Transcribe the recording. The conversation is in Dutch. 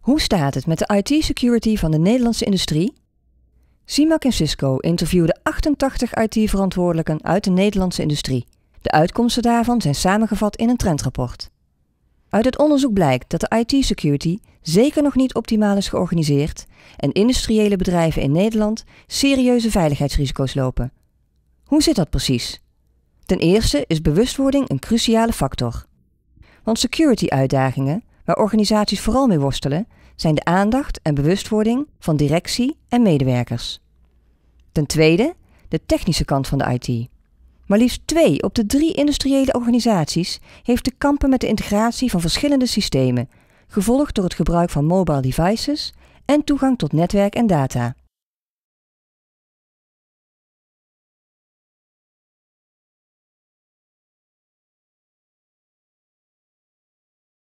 Hoe staat het met de IT-security van de Nederlandse industrie? CIMAC en Cisco interviewden 88 IT-verantwoordelijken uit de Nederlandse industrie. De uitkomsten daarvan zijn samengevat in een trendrapport. Uit het onderzoek blijkt dat de IT-security zeker nog niet optimaal is georganiseerd en industriële bedrijven in Nederland serieuze veiligheidsrisico's lopen. Hoe zit dat precies? Ten eerste is bewustwording een cruciale factor. Want security-uitdagingen Waar organisaties vooral mee worstelen, zijn de aandacht en bewustwording van directie en medewerkers. Ten tweede, de technische kant van de IT. Maar liefst twee op de drie industriële organisaties heeft te kampen met de integratie van verschillende systemen, gevolgd door het gebruik van mobile devices en toegang tot netwerk en data.